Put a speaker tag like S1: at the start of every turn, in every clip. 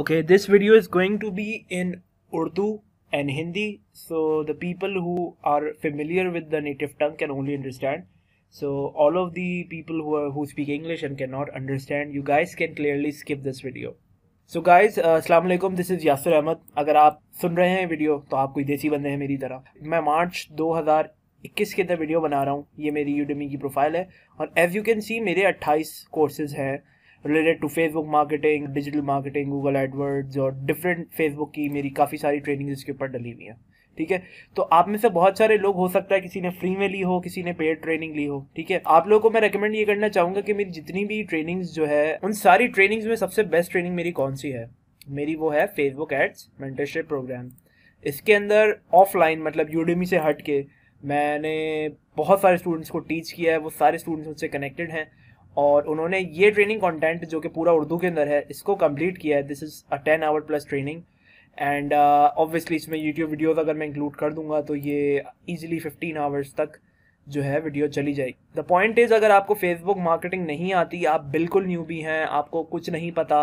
S1: Okay, this video is going to be in Urdu and Hindi, so the people who are familiar with the native tongue can only understand. So all of the people who are who speak English and cannot understand, you guys can clearly skip this video. So guys Aslam this is Yasir Ahmad अगर आप सुन रहे हैं video तो आप कोई देसी बंदे हैं मेरी तरह मैं मार्च 2021 के अंदर वीडियो बना रहा हूँ ये मेरी यूडमी की प्रोफाइल है और एज यू कैन सी मेरे 28 कोर्सेज हैं related to Facebook marketing digital marketing Google AdWords और डिफरेंट फेसबुक की मेरी काफ़ी सारी ट्रेनिंग इसके ऊपर डली हुई हैं ठीक है तो आप में से बहुत सारे लोग हो सकता है किसी ने फ्री में ली हो किसी ने पेड ट्रेनिंग ली हो ठीक है आप लोगों को मैं रेकमेंड ये करना चाहूंगा कि मेरी जितनी भी ट्रेनिंग्स जो है उन सारी ट्रेनिंग्स में सबसे बेस्ट ट्रेनिंग मेरी कौन सी है मेरी वो है फेसबुक एड्स मेंटरशिप प्रोग्राम इसके अंदर ऑफलाइन मतलब यूडेमी से हट के मैंने बहुत सारे स्टूडेंट्स को टीच किया है वो सारे स्टूडेंट्स मुझसे कनेक्टेड हैं और उन्होंने ये ट्रेनिंग कंटेंट जो कि पूरा उर्दू के अंदर है इसको कंप्लीट किया है this is a ten hour plus training and obviously इसमें यूट्यूब वीडियोज़ अगर मैं इंक्लूड कर दूंगा तो ये ईजिली फिफ्टीन आवर्स तक जो है वीडियो चली जाएगी द पॉइंट इज़ अगर आपको फेसबुक मार्केटिंग नहीं आती आप बिल्कुल न्यू भी हैं आपको कुछ नहीं पता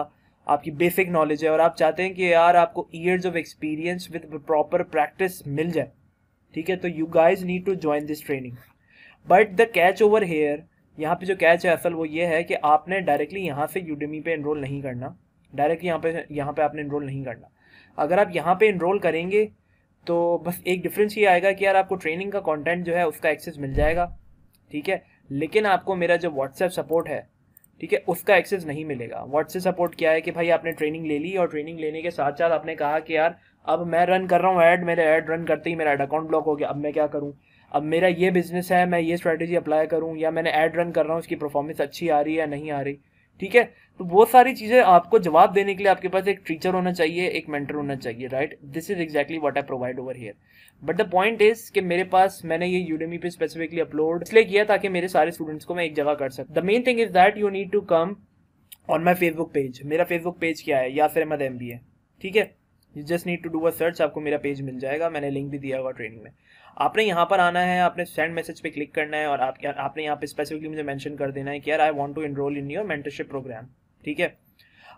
S1: आपकी बेसिक नॉलेज है और आप चाहते हैं कि यार आपको years of experience with proper practice मिल जाए ठीक है तो you guys need to join this training but the catch over here यहाँ पे जो कैच है असल वो ये है कि आपने डायरेक्टली यहाँ से यूडेमी पे इनरोल नहीं करना डायरेक्टली यहाँ पे यहाँ पे आपने इनरोल नहीं करना अगर आप यहाँ पे इनरोल करेंगे तो बस एक डिफरेंस ये आएगा कि यार आपको ट्रेनिंग का कंटेंट जो है उसका एक्सेस मिल जाएगा ठीक है लेकिन आपको मेरा जो व्हाट्सएप सपोर्ट है ठीक है उसका एक्सेस नहीं मिलेगा व्हाट्सएप सपोर्ट क्या है कि भाई आपने ट्रेनिंग ले ली और ट्रेनिंग लेने के साथ साथ आपने कहा कि यार अब मैं रन कर रहा हूँ ऐड मेरे ऐड रन करते ही मेरा ऐड अकाउंट ब्लॉक हो गया अब मैं क्या करूँ अब मेरा ये बिजनेस है मैं ये स्ट्रैटेजी अप्लाई करूँ या मैंने एड रन कर रहा हूँ उसकी परफॉर्मेंस अच्छी आ रही है या नहीं आ रही ठीक है तो बहुत सारी चीज़ें आपको जवाब देने के लिए आपके पास एक टीचर होना चाहिए एक मेंटर होना चाहिए right this is exactly what I provide over here but the point is कि मेरे पास मैंने ये यूडेमी पे स्पेसिफिकली अपलोड इसलिए किया ताकि मेरे सारे स्टूडेंट्स को मैं एक जगह कर सकूँ the main thing is that you need to come on my Facebook page मेरा फेसबुक पेज क्या है या फिर मद एम ठीक है you just need to do a search आपको मेरा पेज मिल जाएगा मैंने लिंक भी दिया हुआ ट्रेनिंग में आपने यहाँ पर आना है आपने सेंड मैसेज पे क्लिक करना है और आप आपने यहाँ पे स्पेसिफिकली मुझे मेंशन कर देना है कि यार I want to enroll in your mentorship program ठीक है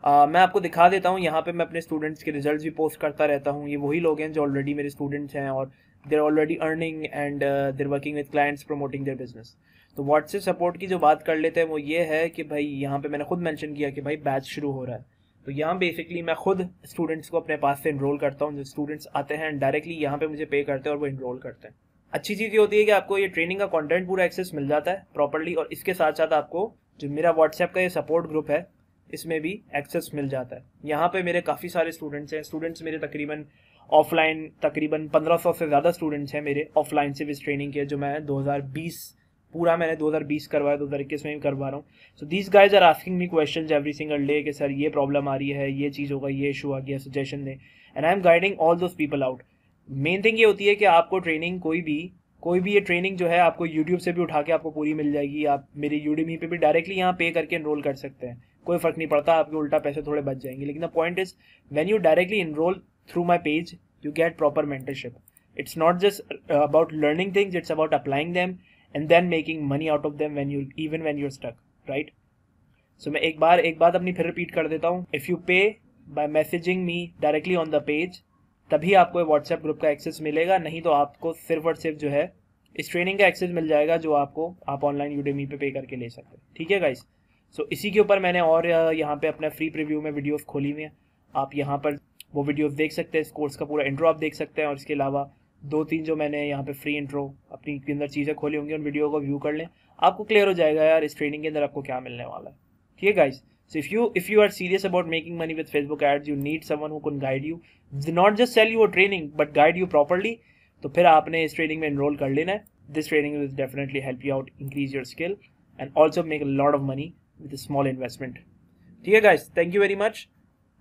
S1: Uh, मैं आपको दिखा देता हूँ यहाँ पे मैं अपने स्टूडेंट्स के रिजल्ट्स भी पोस्ट करता रहता हूँ ये वही लोग हैं जो ऑलरेडी मेरे स्टूडेंट्स हैं और they're already earning and they're working with clients promoting their business तो व्हाट्सएप सपोर्ट की जो बात कर लेते हैं वो ये है कि भाई यहाँ पे मैंने खुद मैंशन किया कि भाई बैच शुरू हो रहा है तो यहाँ बेसिकली मैं खुद स्टूडेंट्स को अपने पास से इनरोल करता हूँ जो स्टूडेंट्स आते हैं एंड डायरेक्टली यहाँ पे मुझे पे करते हैं और वो इनरोल करते हैं अच्छी चीज़ ये होती है कि आपको ये ट्रेनिंग का कंटेंट पूरा एक्सेस मिल जाता है प्रॉपरली और इसके साथ साथ आपको जो मेरा व्हाट्सएप का ये सपोर्ट ग्रुप है इसमें भी एक्सेस मिल जाता है यहाँ पे मेरे काफ़ी सारे स्टूडेंट्स हैं स्टूडेंट्स मेरे तकरीबन ऑफलाइन तकरीबन पंद्रह से ज़्यादा स्टूडेंट्स हैं मेरे ऑफलाइन से इस ट्रेनिंग के जो मैं दो पूरा मैंने 2020 करवाया दो हज़ार इक्कीस में भी करवा रहा हूँ so these guys are asking me question every single day कि सर ये प्रॉब्लम आ रही है ये चीज़ होगा ये इशू आ गया सजेशन दें and I am guiding all those people out main thing ये होती है कि आपको ट्रेनिंग कोई भी कोई भी ये ट्रेनिंग जो है आपको यूट्यूब से भी उठा के आपको पूरी मिल जाएगी आप मेरी यूडीमी पे भी डायरेक्टली यहाँ पे करके इनरोल कर सकते हैं कोई फर्क नहीं पड़ता आपके उल्टा पैसे थोड़े बच जाएंगे लेकिन the point is when you directly enroll through my page you get proper mentorship it's not just about learning things it's about applying them and then making money out of them when you even when you're stuck right so मैं एक बार एक बात अपनी फिर repeat कर देता हूँ if you pay by messaging me directly on the page तभी आपको व्हाट्सएप ग्रुप का एक्सेस मिलेगा नहीं तो आपको सिर्फ और सिर्फ जो है इस ट्रेनिंग का एक्सेस मिल जाएगा जो आपको आप ऑनलाइन यूडेमी पे पे करके ले सकते हैं ठीक है गाइस सो so, इसी के ऊपर मैंने और यहाँ पे अपने फ्री प्रीव्यू में वीडियोस खोली हुई हैं आप यहाँ पर वो वीडियोस देख सकते हैं इस कोर्स का पूरा इंट्रो आप देख सकते हैं और इसके अलावा दो तीन जो मैंने यहाँ पे फ्री इंट्रो अपनी के अंदर चीज़ें खोली होंगी उन वीडियो को व्यू कर लें आपको क्लियर हो जाएगा यार इस ट्रेनिंग के अंदर आपको क्या मिलने वाला है ठीक है guys so if you if you are serious about making money with Facebook ads you need someone who can guide you not just sell you uh training but guide you properly तो फिर आपने इस training में enrol कर लेना है this training will definitely help you out increase your skill and also make a lot of money with a small investment ठीक है guys thank you very much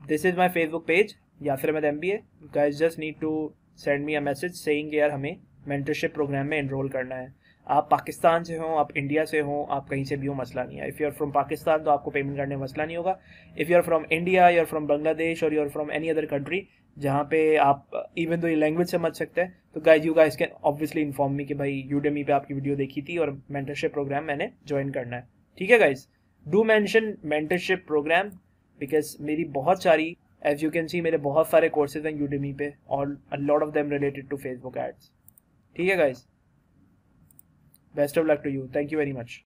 S1: this is my Facebook page या फिर मैं M B A guys just need to send me a message saying यार हमें mentorship programme में enrol करना है आप पाकिस्तान से हो आप इंडिया से हो आप कहीं से भी हो मसला नहीं है if you are from Pakistan तो आपको पेमेंट करने में मसला नहीं होगा if you are from India you are from Bangladesh और you are from any other country जहाँ पे आप इवन तो ये लैंग्वेज समझ सकते हैं तो guys you guys can obviously inform me कि भाई यूडेमी पे आपकी वीडियो देखी थी और मेंटरशिप प्रोग्राम मैंने ज्वाइन करना है ठीक है guys do mention mentorship program because मेरी बहुत सारी एज यू कैन सी मेरे बहुत सारे कोर्सेज हैं यूडेमी पे और lot of them related to Facebook ads ठीक है guys best of luck to you thank you very much